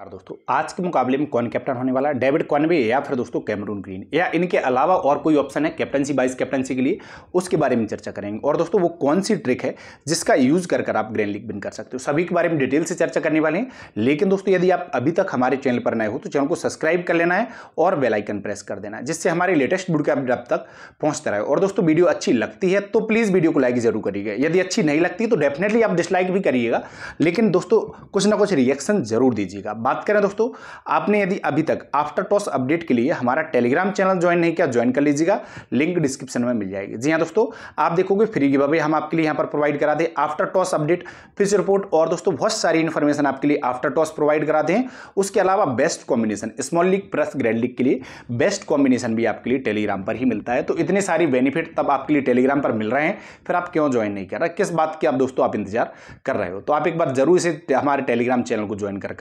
और दोस्तों आज के मुकाबले में कौन कैप्टन होने वाला है डेविड कॉनवे या फिर दोस्तों कैमरून ग्रीन या इनके अलावा और कोई ऑप्शन है कैप्टनसी वाइस कैप्टनसी के लिए उसके बारे में चर्चा करेंगे और दोस्तों वो कौन सी ट्रिक है जिसका यूज़ कर कर आप ग्रैंड लीग विन कर सकते हो सभी के बारे में डिटेल से चर्चा करने वाले हैं लेकिन दोस्तों यदि आप अभी तक हमारे चैनल पर नए हो तो चैनल को सब्सक्राइब कर लेना है और बेलाइकन प्रेस कर देना है जिससे हमारे लेटेस्ट वीडियो के अपडेट तक पहुँचता रहे और दोस्तों वीडियो अच्छी लगती है तो प्लीज़ वीडियो को लाइक जरूर करिएगा यदि अच्छी नहीं लगती तो डेफिनेटली आप डिसलाइक भी करिएगा लेकिन दोस्तों कुछ ना कुछ रिएक्शन जरूर दीजिएगा बात करें दोस्तों आपने यदि अभी तक आफ्टर टॉस अपडेट के लिए हमारा टेलीग्राम चैनल ज्वाइन नहीं किया ज्वाइन कर लीजिएगा लिंक डिस्क्रिप्शन में मिल जाएगी जी हाँ दोस्तों आप देखोगे फ्री की अवे हम आपके लिए यहाँ पर प्रोवाइड कराते हैं after toss update pitch report और दोस्तों बहुत सारी इन्फॉर्मेशन आपके लिए आफ्टर टॉस प्रोवाइड कराते हैं उसके अलावा best combination small league plus grand league के लिए बेस्ट कॉम्बिनेशन भी आपके लिए टेलीग्राम पर ही मिलता है तो इतने सारी बेनिफिट तब आपके लिए टेलीग्राम पर मिल रहे हैं फिर आप क्यों ज्वाइन नहीं कर रहे किस बात की आप दोस्तों आप इंतजार कर रहे हो तो आप एक बार जरूर इसे हमारे टेलीग्राम चैनल को ज्वाइन कर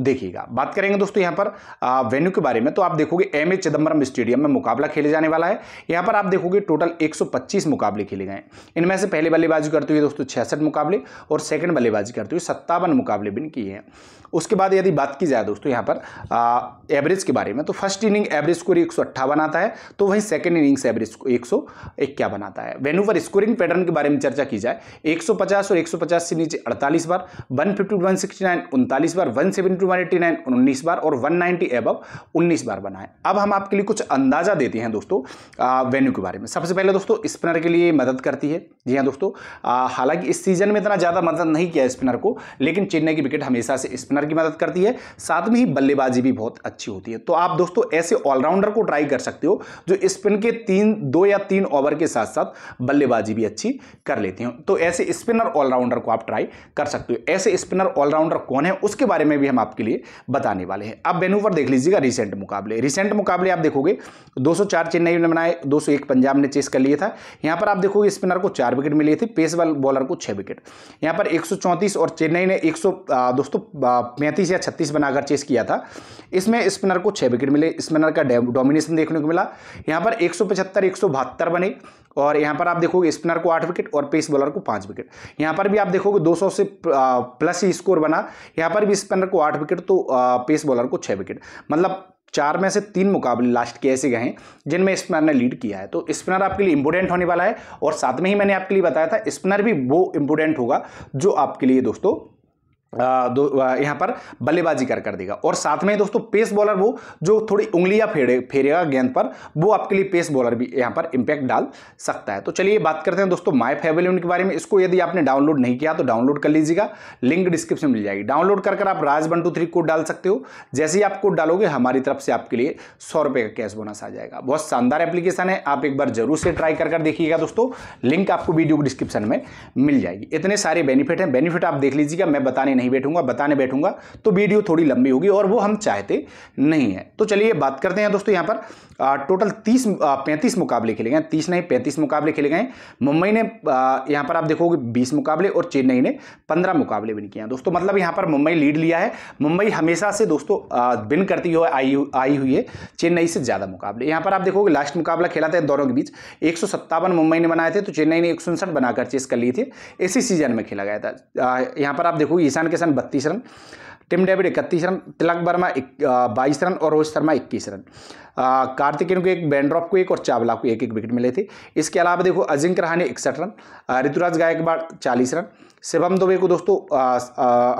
देखिएगा बात करेंगे दोस्तों यहाँ पर वेन्यू के बारे में तो आप देखोगे एम ए चिदम्बरम स्टेडियम में मुकाबला खेले जाने वाला है यहाँ पर आप देखोगे टोटल 125 मुकाबले खेले गए इनमें से पहले बल्लेबाजी करते हुए दोस्तों छियासठ मुकाबले और सेकंड बल्लेबाजी करते हुए सत्तावन मुकाबले बिन किए हैं उसके बाद यदि बात की जाए दोस्तों यहाँ पर एवरेज के बारे में तो फर्स्ट इनिंग एवरेज स्कोर एक आता है तो वहीं सेकेंड इनिंग्स एवरेज एक सौ इक्यावन आता है वेन्यू पर स्कोरिंग पैटर्न के बारे में चर्चा की जाए एक और एक से नीचे अड़तालीस बार सिक्सटी नाइन उनतालीस बार 172 189 19 बार और 190 नाइनटी एबव उन्नीस बार बनाए अब हम आपके लिए कुछ अंदाज़ा देते हैं दोस्तों वेन्यू के बारे में सबसे पहले दोस्तों स्पिनर के लिए मदद करती है जी हाँ दोस्तों हालांकि इस सीजन में इतना ज़्यादा मदद नहीं किया स्पिनर को लेकिन चेन्नई की विकेट हमेशा से स्पिनर की मदद करती है साथ में ही बल्लेबाजी भी बहुत अच्छी होती है तो आप दोस्तों ऐसे ऑलराउंडर को ट्राई कर सकते हो जो स्पिन के तीन दो या तीन ओवर के साथ साथ बल्लेबाजी भी अच्छी कर लेते हैं तो ऐसे स्पिनर ऑलराउंडर को आप ट्राई कर सकते हो ऐसे स्पिनर ऑलराउंडर कौन है उसके बारे में भी हम आपको आपके लिए बताने वाले हैं अब वेन्यू पर देख लीजिएगा रिसेंट मुकाबले रिसेंट मुकाबले आप देखोगे 204 चेन्नई ने बनाए 201 पंजाब ने चेस कर लिया था यहाँ पर आप देखोगे स्पिनर को चार विकेट मिले थे पेस बॉलर को छः विकेट यहाँ पर एक और चेन्नई ने एक दोस्तों पैंतीस या छत्तीस बनाकर चेस किया था इसमें स्पिनर को छः विकेट मिले स्पिनर का डोमिनेशन देखने को मिला यहाँ पर एक सौ बने और यहाँ पर आप देखोगे स्पिनर को आठ विकेट और पेस बॉलर को पाँच विकेट यहाँ पर भी आप देखोगे 200 से प्लस ही स्कोर बना यहाँ पर भी स्पिनर को आठ विकेट तो पेस बॉलर को छः विकेट मतलब चार में से तीन मुकाबले लास्ट के ऐसे गए हैं जिनमें स्पिनर ने लीड किया है तो स्पिनर आपके लिए इंपोर्टेंट होने वाला है और साथ में ही मैंने आपके लिए बताया था स्पिनर भी वो इंपोर्टेंट होगा जो आपके लिए दोस्तों दो यहाँ पर बल्लेबाजी कर कर देगा और साथ में दोस्तों पेस बॉलर वो जो थोड़ी उंगलियां फेरे फेरेगा गेंद पर वो आपके लिए पेस बॉलर भी यहाँ पर इंपैक्ट डाल सकता है तो चलिए बात करते हैं दोस्तों माई फेवल यूनिट के बारे में इसको यदि आपने डाउनलोड नहीं किया तो डाउनलोड कर लीजिएगा लिंक डिस्क्रिप्शन मिल जाएगी डाउनलोड कर कर आप Raj one two three code डाल सकते हो जैसे ही आप कोड डालोगे हमारी तरफ से आपके लिए सौ रुपये का कैश बोनस आ जाएगा बहुत शानदार एप्लीकेशन है आप एक बार जरूर से ट्राई कर कर देखिएगा दोस्तों लिंक आपको वीडियो डिस्क्रिप्शन में मिल जाएगी इतने सारे बेनिफिट हैं बेनिफिट आप देख लीजिएगा मैं बताने नहीं नहीं बैठूंगा बताने बैठूंगा तो वीडियो थोड़ी लंबी होगी और वो हम चाहते नहीं है तो चलिए बात करते हैं दोस्तों यहाँ पर टोटल तीस पैंतीस मुकाबले खेले गए तीस नहीं पैंतीस मुकाबले खेले गए मुंबई ने यहाँ पर आप देखोगे बीस मुकाबले और चेन्नई ने पंद्रह मुकाबले विन किया दोस्तों मतलब यहाँ पर मुंबई लीड लिया है मुंबई हमेशा से दोस्तों विन करती हुई आई आई हुई है चेन्नई से ज़्यादा मुकाबले यहाँ पर आप देखोगे लास्ट मुकाबला खेला था दोनों के बीच एक मुंबई ने बनाए थे तो चेन्नई ने एक बनाकर चेस कर लिए थे इसी सीजन में खेला गया था यहाँ पर आप देखोगे ईशान किशन बत्तीस रन टिम डेविड इकतीस रन तिलक वर्मा बाईस रन और रोहित शर्मा इक्कीस रन कार्तिकेन को एक बैंड्रॉप को एक और चावला को एक एक विकेट मिले थे इसके अलावा देखो रहा रहाने इकसठ रन ऋतुराज गायकवाड़ चालीस रन शिवम दुबे को दोस्तों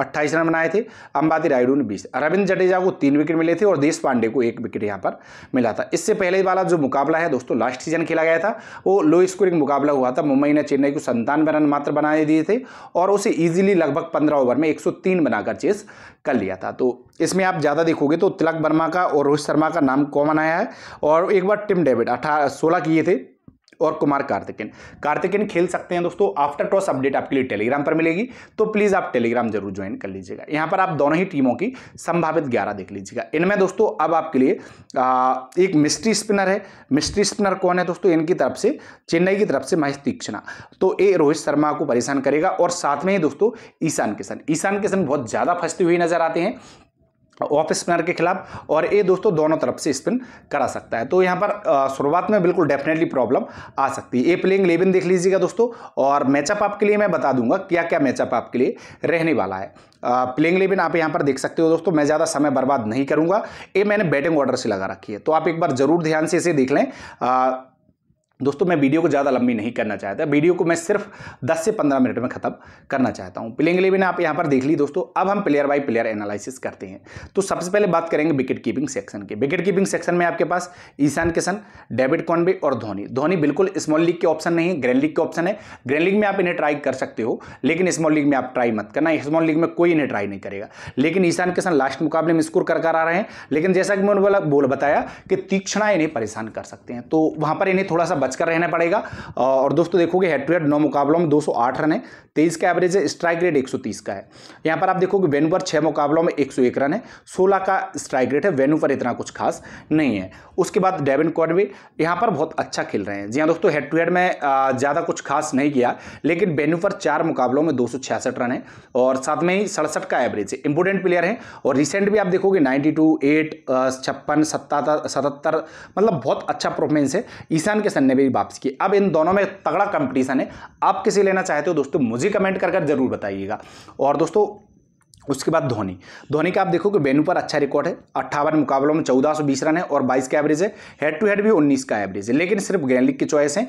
अट्ठाईस रन बनाए थे अंबाती रायडू ने बीस रविंद्र जडेजा को तीन विकेट मिले थे और देश पांडे को एक विकेट यहाँ पर मिला था इससे पहले वाला जो मुकाबला है दोस्तों लास्ट सीजन खेला गया था वो लो स्कोरिंग मुकाबला हुआ था मुंबई ने चेन्नई को संतानवे रन मात्र बनाए दिए थे और उसे ईजिली लगभग पंद्रह ओवर में एक बनाकर चेस कर लिया था तो इसमें आप ज़्यादा देखोगे तो तिलक वर्मा का और रोहित शर्मा का नाम कॉमन बनाया है और एक बार टिम डेविड अठारह सोलह किए थे और कुमार कार्तिकेन कार्तिकेन खेल सकते हैं दोस्तों आफ्टर टॉस अपडेट आपके लिए टेलीग्राम पर मिलेगी तो प्लीज़ आप टेलीग्राम जरूर ज्वाइन कर लीजिएगा यहां पर आप दोनों ही टीमों की संभावित ग्यारह देख लीजिएगा इनमें दोस्तों अब आपके लिए आ, एक मिस्ट्री स्पिनर है मिस्ट्री स्पिनर कौन है दोस्तों इनकी तरफ से चेन्नई की तरफ से महेश तीक्षणा तो ए रोहित शर्मा को परेशान करेगा और साथ में ही दोस्तों ईशान किशन ईशान किशन बहुत ज़्यादा फंसते हुए नजर आते हैं ऑफ स्पिनर के खिलाफ और ये दोस्तों दोनों तरफ से स्पिन करा सकता है तो यहाँ पर शुरुआत में बिल्कुल डेफिनेटली प्रॉब्लम आ सकती है ए प्लेइंग लेवन देख लीजिएगा दोस्तों और मैचअप आपके लिए मैं बता दूंगा क्या क्या मैचअप आपके लिए रहने वाला है प्लेइंग लेवन आप यहाँ पर देख सकते हो दोस्तों मैं ज़्यादा समय बर्बाद नहीं करूँगा ये मैंने बैटिंग ऑर्डर से लगा रखी है तो आप एक बार ज़रूर ध्यान से इसे देख लें दोस्तों मैं वीडियो को ज़्यादा लंबी नहीं करना चाहता वीडियो को मैं सिर्फ 10 से 15 मिनट में ख़त्म करना चाहता हूँ प्लेइंग मैंने आप यहाँ पर देख ली दोस्तों अब हम प्लेयर बाय प्लेयर एनालिसिस करते हैं तो सबसे पहले बात करेंगे विकेट कीपिंग सेक्शन के विकेट कीपिंग सेक्शन में आपके पास ईशान किशन डेविड कॉनबे और धोनी धोनी बिल्कुल स्मॉल लीग के ऑप्शन नहीं है ग्रैंड लीग के ऑप्शन है ग्रैंड लीग में आप इन्हें ट्राई कर सकते हो लेकिन स्मॉल लीग में आप ट्राई मत करना स्मॉल लीग में कोई इन्हें ट्राई नहीं करेगा लेकिन ईशान किशन लास्ट मुकाबले में स्कोर कर कर आ रहे हैं लेकिन जैसा कि मैंने बोला बोल बताया कि तीक्षणा इन्हें परेशान कर सकते हैं तो वहाँ पर इन्हें थोड़ा सा बचकर रहना पड़ेगा और दोस्तों देखोगे हेड टू हेड नौ मुकाबलों में 208 रन है तेईस का एवरेज है स्ट्राइक रेट 130 का है यहाँ पर आप देखोगे वेन्यू पर छः मुकाबलों में 101 रन है 16 का स्ट्राइक रेट है वेन्यू पर इतना कुछ खास नहीं है उसके बाद डेविन भी यहाँ पर बहुत अच्छा खेल रहे हैं जी हाँ दोस्तों हेड टू हेड में ज़्यादा कुछ खास नहीं किया लेकिन वेन्यू पर चार मुकाबलों में दो रन है और साथ में ही सड़सठ का एवरेज है इंपोर्टेंट प्लेयर है और रिसेंट भी आप देखोगे नाइन्टी टू एट छप्पन सत्तर मतलब बहुत अच्छा परफॉर्मेंस है ईशान किशन ने ने भी वापसी की अब इन दोनों में तगड़ा कंपटीशन है आप किसे लेना चाहते हो दोस्तों मुझे कमेंट कर कर जरूर बताइएगा और दोस्तों उसके बाद धोनी धोनी का आप देखो कि बेनू पर अच्छा रिकॉर्ड है अट्ठावन मुकाबलों में चौदह सौ बीस रन है और बाईस का एवरेज है हेड टू हेड भी उन्नीस का एवरेज है लेकिन सिर्फ ग्रैंड लीग की चॉइस है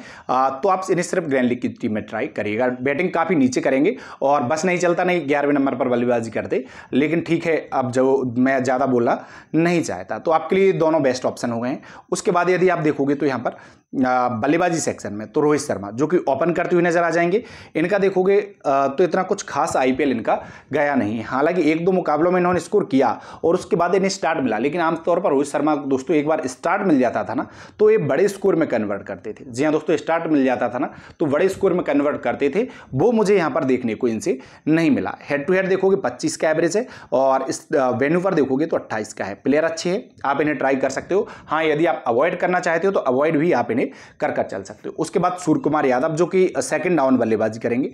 तो आप इन्हें सिर्फ ग्रैंड लीग की टीम में ट्राई करिएगा बैटिंग काफ़ी नीचे करेंगे और बस नहीं चलता नहीं ग्यारहवें नंबर पर बल्लेबाजी करते लेकिन ठीक है अब जो मैं ज़्यादा बोलना नहीं चाहता तो आपके लिए दोनों बेस्ट ऑप्शन हो गए हैं उसके बाद यदि आप देखोगे तो यहाँ पर बल्लेबाजी सेक्शन में तो रोहित शर्मा जो कि ओपन करते हुए नजर आ जाएंगे इनका देखोगे तो इतना कुछ खास आईपीएल इनका गया नहीं हालांकि एक दो मुकाबलों में इन्होंने स्कोर किया और उसके बाद इन्हें स्टार्ट मिला लेकिन आमतौर पर रोहित शर्मा दोस्तों एक बार स्टार्ट मिल जाता था ना तो ये बड़े स्कोर में कन्वर्ट करते थे जी हाँ दोस्तों स्टार्ट मिल जाता था ना तो बड़े स्कोर में कन्वर्ट करते थे वो मुझे यहाँ पर देखने को इनसे नहीं मिला हेड टू हेड देखोगे पच्चीस का एवरेज है और इस वेन्यू पर देखोगे तो अट्ठाईस का है प्लेयर अच्छे हैं आप इन्हें ट्राई कर सकते हो हाँ यदि आप अवॉइड करना चाहते हो तो अवॉइड भी आप इन्हें ये कर कर चल सकते हो उसके बाद सूर्य कुमार यादव जो कि सेकंड डाउन बल्लेबाजी करेंगे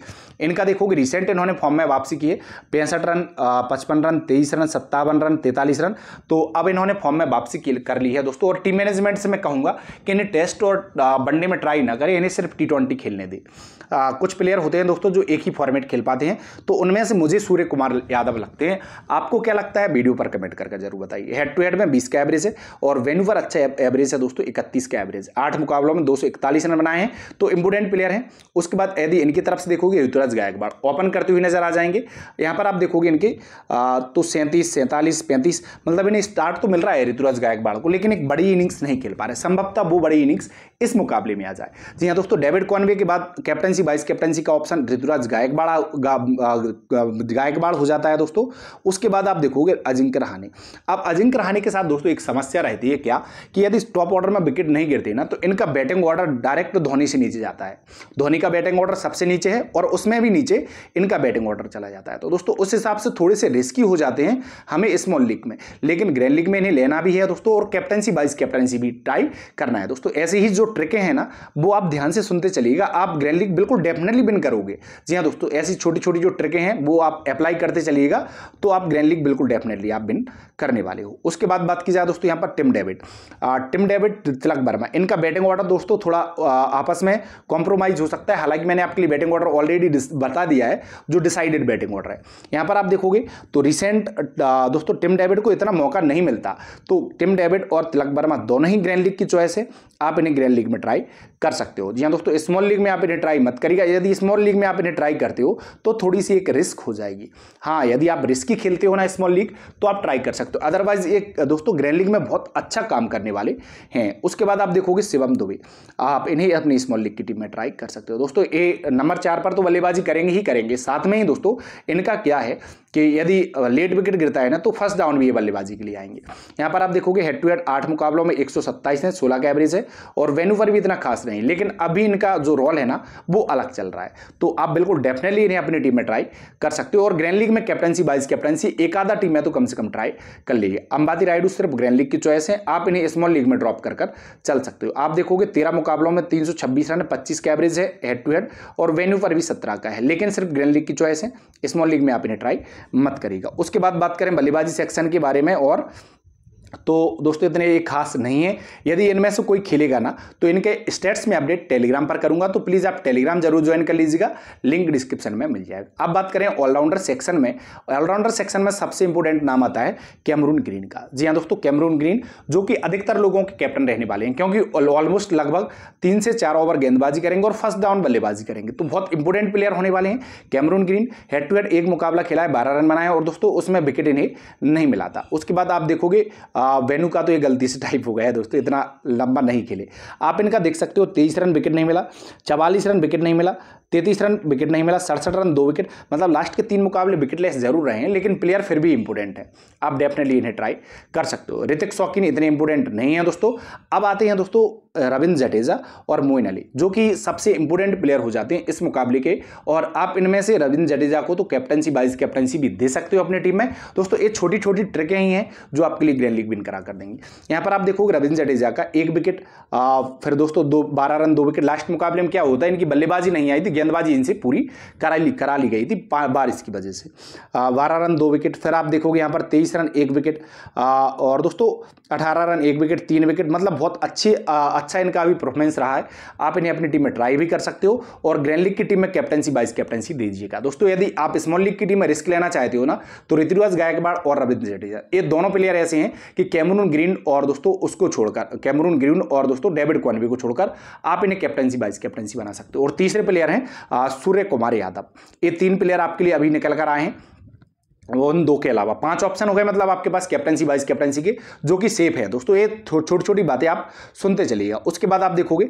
इनका देखोगे रिसेंट इन्होंने फॉर्म में वापसी की है पैंसठ रन पचपन रन तेईस रन सत्तावन रन तैंतालीस रन तो अब इन्होंने फॉर्म में वापसी कर ली है दोस्तों और टीम मैनेजमेंट से मैं कहूँगा कि इन्हें टेस्ट और वनडे में ट्राई ना करें इन्हें सिर्फ टी खेलने दें कुछ प्लेयर होते हैं दोस्तों जो एक ही फॉर्मेट खेल पाते हैं तो उनमें से मुझे सूर्य कुमार यादव लगते हैं आपको क्या लगता है वीडियो पर कमेंट करके जरूर बताइए हेड टू हेड में 20 का एवरेज है और वेन्यू पर अच्छा एवरेज है दोस्तों 31 का एवरेज आठ मुकाबले मुकाबलों में दो रन बनाए हैं तो इंपोर्टेंट प्लेयर हैं उसके बाद यदि इनकी तरफ से देखोगे ऋतुराज गायकवाड़ ओपन करते हुए नजर आ जाएंगे यहाँ पर आप देखोगे इनके तो सैंतीस सैंतालीस पैंतीस मतलब इन्हें स्टार्ट तो मिल रहा है ऋतुराज गायकवाड़ को लेकिन एक बड़ी इनिंग्स नहीं खेल पा रहे संभवतः वो बड़ी इनिंग्स इस मुकाबले में आ जाए जी हाँ दोस्तों डेविड कॉनवे के बाद कैप्टनसी वाइस कैप्टनसी का ऑप्शन ऋतुराज गायकवाड़ा गायकवाड़ हो जाता है दोस्तों उसके बाद आप देखोगे अजिंक्य रहाने अब अजिंक्य रहाने के साथ दोस्तों एक समस्या रहती है क्या कि यदि टॉप ऑर्डर में विकेट नहीं गिरती ना तो इनका का बैटिंग ऑर्डर डायरेक्ट धोनी से नीचे जाता है धोनी का बैटिंग ऑर्डर सबसे नीचे है और उसमें भी नीचे इनका बैटिंग ऑर्डर चला जाता है तो दोस्तों उस हिसाब से थोड़े से रिस्की हो जाते हैं हमें स्मॉल लीग में लेकिन ग्रैंड लीग में इन्हें लेना भी है दोस्तों और कैप्टनसी वाइस कैप्टनसी भी ट्राई करना है दोस्तों ऐसे ही जो ट्रिके हैं ना वो आप ध्यान से सुनते चलिएगा आप ग्रैंड लीग बिल्कुल डेफिनेटली विन करोगे जी हाँ दोस्तों ऐसी छोटी छोटी जो ट्रिके हैं वो आप अप्लाई करते चलिएगा तो आप ग्रैंड लीग बिल्कुल डेफिनेटली आप विन करने वाले हो उसके बाद बात की जाए दोस्तों यहाँ पर Tim David Tim David Tilak Varma इनका बैटिंग ऑर्डर दोस्तों थोड़ा आपस में कॉम्प्रोमाइज हो सकता है हालांकि मैंने आपके लिए बैटिंग ऑर्डर ऑलरेडी बता दिया है जो डिसाइडेड बैटिंग ऑर्डर है यहां पर आप देखोगे तो रिसेंट दोस्तों टिम डेविड को इतना मौका नहीं मिलता तो टिम डेविड और तिलक वर्मा दोनों ही ग्रैंड लीग की चॉइस है आप इन्हें ग्रैंड लीग में ट्राई कर सकते हो जी हाँ दोस्तों स्मॉल लीग में आप इन्हें ट्राई मत करिएगा यदि स्मॉल लीग में आप इन्हें ट्राई करते हो तो थोड़ी सी एक रिस्क हो जाएगी हाँ यदि आप रिस्की खेलते हो ना स्मॉल लीग तो आप ट्राई कर सकते हो अदरवाइज एक दोस्तों ग्रैंड लीग में बहुत अच्छा काम करने वाले हैं उसके बाद आप देखोगे शिवम भी आप इन्हें अपनी स्मॉल लीग की टीम में ट्राई कर सकते हो दोस्तों ए नंबर चार पर तो बल्लेबाजी करेंगे ही करेंगे साथ में ही दोस्तों इनका क्या है कि यदि लेट विकेट गिरता है ना तो फर्स्ट डाउन भी ये बल्लेबाजी के लिए आएंगे यहाँ पर आप देखोगे हेड टू हेड आठ मुकाबलों में एक है सोलह का एवरेज है और वेन्यू पर भी इतना खास नहीं लेकिन अभी इनका जो रोल है ना वो अलग चल रहा है तो आप बिल्कुल डेफिनेटली इन्हें अपनी टीम में ट्राई कर सकते हो और ग्रैंड लीग में कैप्टनसी वाइस कैप्टनसी एक आधा टीम है तो कम से कम ट्राई कर लीजिए अंबाती राइडू सिर्फ ग्रैंड लीग की चॉइस है आप इन्हें स्मॉल लीग में ड्रॉप कर चल सकते हो आप देखो देखोगे तेरह मुकाबलों में तीन सौ छब्बीस रन पच्चीस का एवरेज है हेड टू हेड और वेन्यू पर भी सत्रह का है लेकिन सिर्फ ग्रैंड लीग की चॉइस है स्मॉल लीग में आप इन्हें ट्राई मत करेगा उसके बाद बात करें बल्लेबाजी सेक्शन के बारे में और तो दोस्तों इतने ये खास नहीं है यदि इनमें से कोई खेलेगा ना तो इनके स्टेट्स में अपडेट टेलीग्राम पर करूंगा तो प्लीज़ आप टेलीग्राम जरूर ज्वाइन कर लीजिएगा लिंक डिस्क्रिप्शन में मिल जाएगा अब बात करें ऑलराउंडर सेक्शन में ऑलराउंडर सेक्शन में सबसे इंपॉर्टेंट नाम आता है कैमरून ग्रीन का जी हाँ दोस्तों कैमरून ग्रीन जो कि अधिकतर लोगों के कैप्टन रहने वाले हैं क्योंकि ऑलमोस्ट लगभग तीन से चार ओवर गेंदबाजी करेंगे और फर्स्ट डाउन बल्लेबाजी करेंगे तो बहुत इंपॉर्टेंट प्लेयर होने वाले हैं Cameron Green head to head एक मुकाबला खेला है बारह रन बनाया और दोस्तों उसमें विकेट इन्हें नहीं मिला था उसके बाद आप देखोगे वेनु का तो ये गलती से टाइप हो गया है दोस्तों इतना लंबा नहीं खेले आप इनका देख सकते हो तेईस रन विकेट नहीं मिला चवालीस रन विकेट नहीं मिला तैंतीस रन विकेट नहीं मिला सड़सठ रन दो विकेट मतलब लास्ट के तीन मुकाबले विकेटलेस जरूर रहे हैं लेकिन प्लेयर फिर भी इंपोर्टेंट है आप डेफिनेटली इन्हें ट्राई कर सकते हो ऋतिक शौकीन इतने इंपोर्टेंट नहीं है दोस्तों अब आते हैं दोस्तों रविंद्र जडेजा और मोइन अली जो कि सबसे इंपोर्टेंट प्लेयर हो जाते हैं इस मुकाबले के और आप इनमें से रविंद्र जडेजा को तो कैप्टनसी वाइस कैप्टनसी भी दे सकते हो अपने टीम में दोस्तों ये छोटी छोटी ट्रिकें ही हैं जो आपके लिए ग्रैंड लीग विन करा कर देंगी यहाँ पर आप देखोगे रविंद्र जडेजा का एक विकेट फिर दोस्तों दो बारह रन दो विकेट लास्ट मुकाबले में क्या होता है इनकी बल्लेबाजी नहीं आई थी गेंदबाजी इनसे पूरी करा ली करा ली गई थी बारिश की वजह से बारह रन दो विकेट फिर आप देखोगे यहाँ पर तेईस रन एक विकेट और दोस्तों अठारह रन एक विकेट तीन विकेट मतलब बहुत अच्छे अच्छा इनका अभी परफॉर्मेंस रहा है आप इन्हें अपनी टीम में ट्राई भी कर सकते हो और ग्रैंड लीग की टीम में कैप्टनसी वाइस कैप्टनसी दीजिएगा दोस्तों यदि आप स्मॉल लीग की टीम में रिस्क लेना चाहते हो ना तो ऋतुराज गायकवाड़ और रविंद्र जडेजा ये दोनों प्लेयर ऐसे हैं कि कैमरून ग्रीन और दोस्तों उसको छोड़कर कैमरून ग्रीन और दोस्तों डेविड क्वानवी को छोड़कर आप इन्हें कैप्टनसी वाइस कैप्टनसी बना सकते हो और तीसरे प्लेयर हैं सूर्य कुमार यादव ये तीन प्लेयर आपके लिए अभी निकल कर आए हैं उन दो के अलावा पांच ऑप्शन हो गए मतलब आपके पास कैप्टनसी वाइस कैप्टनसी के जो कि सेफ है दोस्तों ये छोटी छोटी बातें आप सुनते चलिएगा उसके बाद आप देखोगे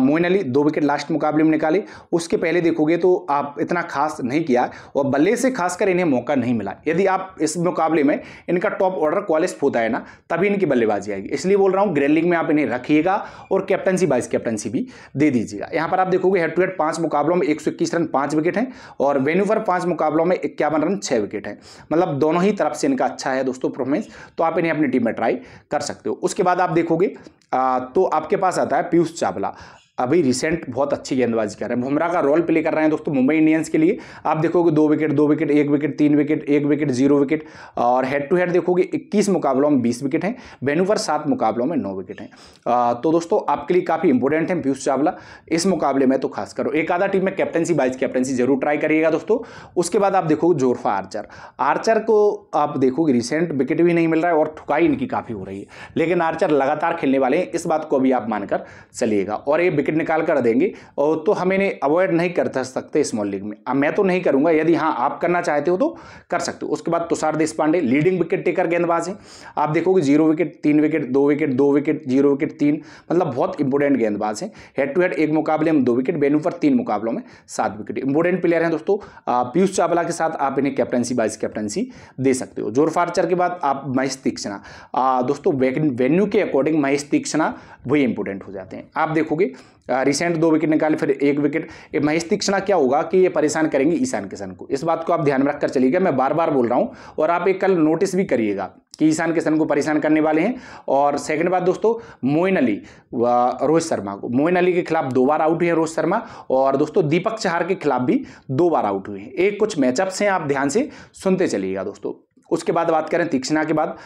मोइन अली दो विकेट लास्ट मुकाबले में निकाले उसके पहले देखोगे तो आप इतना खास नहीं किया और बल्ले से खासकर इन्हें मौका नहीं मिला यदि आप इस मुकाबले में इनका टॉप ऑर्डर क्वालिस होता है ना तभी इनकी बल्लेबाजी आएगी इसलिए बोल रहा हूँ ग्रैंड लीग में आप इन्हें रखिएगा और कैप्टनसी वाइस कैप्टनसी भी दे दीजिएगा यहाँ पर आप देखोगे हेड टू हेड पाँच मुकाबलों में एक रन पाँच विकेट हैं और वेन्यू पर पाँच मुकाबलों में इक्यावन रन छः विकेट हैं मतलब दोनों ही तरफ से इनका अच्छा है दोस्तों परफॉर्मेंस तो आप इन्हें अपनी टीम में ट्राई कर सकते हो उसके बाद आप देखोगे आ, तो आपके पास आता है पीयूष चावला अभी रिसेंट बहुत अच्छी गेंदबाजी कर रहे हैं बुमराह का रोल प्ले कर रहे हैं दोस्तों मुंबई इंडियंस के लिए आप देखोगे दो विकेट दो विकेट एक विकेट तीन विकेट एक विकेट जीरो विकेट और हेड टू हेड देखोगे 21 मुकाबलों में 20 विकेट हैं वेनुवर सात मुकाबलों में नौ विकेट हैं तो दोस्तों आपके लिए काफ़ी इंपॉर्टेंट है पीयूष चावला इस मुकाबले में तो खास करो एक आधा टीम में कैप्टनसी वाइस कैप्टनसी जरूर ट्राई करिएगा दोस्तों उसके बाद आप देखोगे जोरफा आर्चर आर्चर को आप देखोगे रिसेंट विकेट भी नहीं मिल रहा है और ठुकाई इनकी काफ़ी हो रही है लेकिन आर्चर लगातार खेलने वाले हैं इस बात को भी आप मानकर चलिएगा और ये विकेट निकाल कर देंगे और तो हम इन्हें अवॉइड नहीं कर सकते स्मॉल लीग में अब मैं तो नहीं करूंगा यदि हाँ आप करना चाहते हो तो कर सकते हो उसके बाद तुषार देश पांडे लीडिंग विकेट टेकर गेंदबाज हैं आप देखोगे जीरो विकेट तीन विकेट दो विकेट दो विकेट जीरो विकेट तीन मतलब बहुत इंपॉर्टेंट गेंदबाज हैं हेड टू हेड एक मुकाबले में दो विकेट वेन्यू पर तीन मुकाबलों में सात विकेट इंपॉर्टेंट प्लेयर हैं दोस्तों पीयूष चावला के साथ आप इन्हें कैप्टनसी वाइस कैप्टनसी दे सकते हो जोर फार्चर के बाद आप महेश तीक्षणा दोस्तों वेन्यू के अकॉर्डिंग महेश तीक्षणा वही इंपॉर्टेंट हो जाते हैं आप देखोगे रिसेंट दो विकेट निकाले फिर एक विकेट महेश तीक्षणा क्या होगा कि ये परेशान करेंगे ईशान किशन को इस बात को आप ध्यान में रखकर चलिएगा मैं बार बार बोल रहा हूँ और आप एक कल नोटिस भी करिएगा कि ईशान किशन को परेशान करने वाले हैं और सेकंड बात दोस्तों मोइन अली रोहित शर्मा को मोइन अली के खिलाफ दो बार आउट हुए हैं रोहित शर्मा और दोस्तों दीपक चहार के खिलाफ भी दो बार आउट हुए हैं एक कुछ मैचअप्स हैं आप ध्यान से सुनते चलिएगा दोस्तों उसके बाद बात करें तीक्षणा के बाद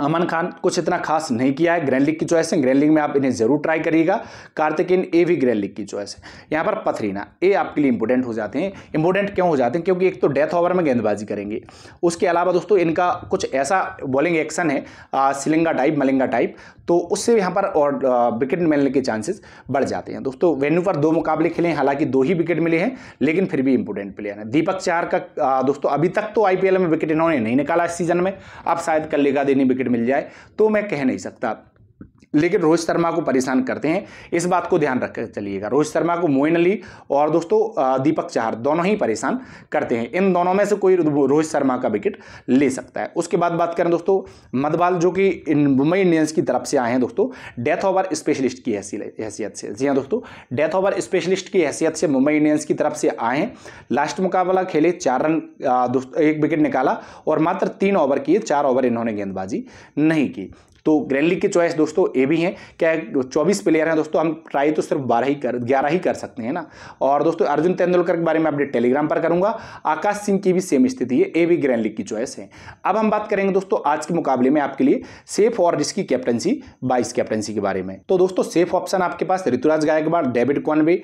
अमन खान कुछ इतना खास नहीं किया है ग्रैंड लीग की चॉइस है ग्रैंड लीग में आप इन्हें जरूर ट्राई करिएगा कार्तिकेन ए भी ग्रैंड लीग की चॉइस है यहाँ पर पथरीना ए आपके लिए इंपोर्टेंट हो जाते हैं इंपोर्टेंट क्यों हो जाते हैं क्योंकि एक तो डेथ ओवर में गेंदबाजी करेंगे उसके अलावा दोस्तों इनका कुछ ऐसा बॉलिंग एक्शन है सिलिंगा टाइप मलिंगा टाइप तो उससे यहाँ पर और विकेट मिलने के चांसेस बढ़ जाते हैं दोस्तों वेन्यू पर दो मुकाबले खेले हैं हालांकि दो ही विकेट मिले हैं लेकिन फिर भी इंपोर्टेंट प्लेयर हैं दीपक चार का दोस्तों अभी तक तो आईपीएल में विकेट इन्होंने नहीं निकाला इस सीजन में अब शायद कल लेगा देनी विकेट मिल जाए तो मैं कह नहीं सकता लेकिन रोहित शर्मा को परेशान करते हैं इस बात को ध्यान रख चलिएगा रोहित शर्मा को मोइन अली और दोस्तों दीपक चाहर दोनों ही परेशान करते हैं इन दोनों में से कोई रोहित शर्मा का विकेट ले सकता है उसके बाद बात करें दोस्तों मधबाल जो कि मुंबई इंडियंस की तरफ से आए हैं दोस्तों डेथ ओवर स्पेशलिस्ट की हैसियत से जी हाँ दोस्तों डेथ ओवर स्पेशलिस्ट की हैसियत से मुंबई इंडियंस की तरफ से आए हैं लास्ट मुकाबला खेले चार रन एक विकेट निकाला और मात्र तीन ओवर किए चार ओवर इन्होंने गेंदबाजी नहीं की तो ग्रैंड लीग की चॉइस दोस्तों ए भी है क्या चौबीस प्लेयर हैं दोस्तों हम ट्राई तो सिर्फ बारह ही कर ग्यारह ही कर सकते हैं ना और दोस्तों अर्जुन तेंदुलकर के बारे में अपडेट टेलीग्राम पर करूंगा आकाश सिंह की भी सेम स्थिति है ए भी ग्रैंड लीग की चॉइस है अब हम बात करेंगे दोस्तों आज के मुकाबले में आपके लिए सेफ और जिसकी कैप्टनसी बाईस कैप्टनसी के बारे में तो दोस्तों सेफ ऑप्शन आपके पास ऋतुराज गायकवाड़ डेविड कॉनवे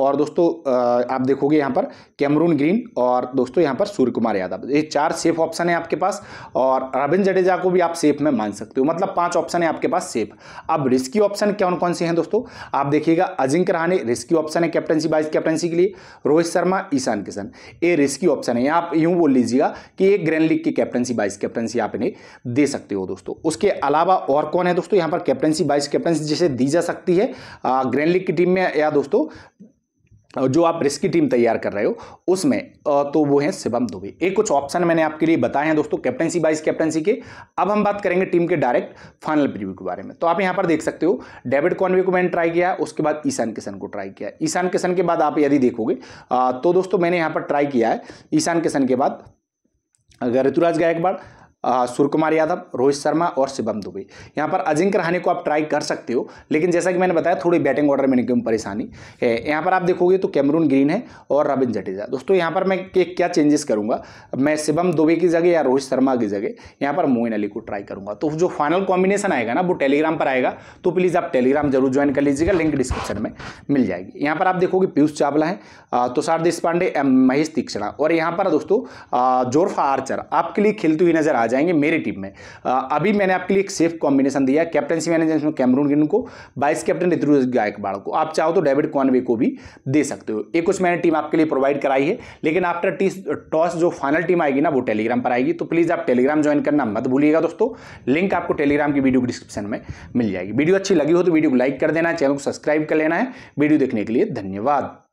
और दोस्तों आप देखोगे यहाँ पर कैमरून ग्रीन और दोस्तों यहाँ पर सूर्य कुमार यादव ये चार सेफ ऑप्शन है आपके पास और रविंद्र जडेजा को भी आप सेफ में मान सकते हो मतलब मतलब पांच ऑप्शन है आपके पास सेफ अब रिस्की ऑप्शन कौन कौन से हैं दोस्तों आप देखिएगा अजिंक्य रहाने रिस्की ऑप्शन है कैप्टनसी वाइस कैप्टनसी के लिए रोहित शर्मा ईशान किशन ये रिस्की ऑप्शन है आप यूं बोल लीजिएगा कि एक ग्रैंड लीग की कैप्टनसी वाइस कैप्टनसी आप इन्हें दे सकते हो दोस्तों उसके अलावा और कौन है दोस्तों यहां पर कैप्टनसी वाइस कैप्टनसी जिसे दी जा सकती है ग्रैंड लीग की टीम में या दोस्तों जो आप रिस्क की टीम तैयार कर रहे हो उसमें तो वो है शिवम दुबे एक कुछ ऑप्शन मैंने आपके लिए बताए हैं दोस्तों कैप्टनसी बाइस कैप्टनसी के अब हम बात करेंगे टीम के डायरेक्ट फाइनल प्रीव्यू के बारे में तो आप यहां पर देख सकते हो डेविड कॉन्वे को मैंने ट्राई किया उसके बाद ईशान किशन को ट्राई किया ईशान किशन के बाद आप यदि देखोगे तो दोस्तों मैंने यहाँ पर ट्राई किया है ईशान किशन के बाद ऋतुराज गायकवाड़ सूर्य यादव रोहित शर्मा और शिवम दुबे यहाँ पर अजिंक्य रहाने को आप ट्राई कर सकते हो लेकिन जैसा कि मैंने बताया थोड़ी बैटिंग ऑर्डर में निकम परेशानी है यहाँ पर आप देखोगे तो कैमरून ग्रीन है और रविन जडेजा दोस्तों यहाँ पर मैं क्या चेंजेस करूँगा मैं शिवम दुबे की जगह या रोहित शर्मा की जगह यहाँ पर मोइन अली को ट्राई करूँगा तो जो फाइनल कॉम्बिनेशन आएगा ना वो टेलीग्राम पर आएगा तो प्लीज़ आप टेलीग्राम जरूर ज्वाइन कर लीजिएगा लिंक डिस्क्रिप्शन में मिल जाएगी यहाँ पर आप देखोगे पीयूष चावला है तुषार देश एम महेश तीक्षणा और यहाँ पर दोस्तों जोरफा आर्चर आपके लिए खेलती हुई नजर आ जाए जाएंगे मेरी टीम में अभी मैंने आपके लिए एक सेफ कॉम्बिनेशन दिया कैप्टनसी मैनेजर इसमें कैमरून गिन को वाइस कैप्टन ऋतु गायकवाड़ को आप चाहो तो डेविड कॉनवे को भी दे सकते हो एक कुछ मैंने टीम आपके लिए प्रोवाइड कराई है लेकिन आफ्टर टॉस जो फाइनल टीम आएगी ना वो टेलीग्राम पर आएगी तो प्लीज़ आप टेलीग्राम ज्वाइन करना मत भूलिएगा दोस्तों लिंक आपको टेलीग्राम की वीडियो डिस्क्रिप्शन में मिल जाएगी वीडियो अच्छी लगी हो तो वीडियो को लाइक कर देना चैनल को सब्सक्राइब कर लेना है वीडियो देखने के लिए धन्यवाद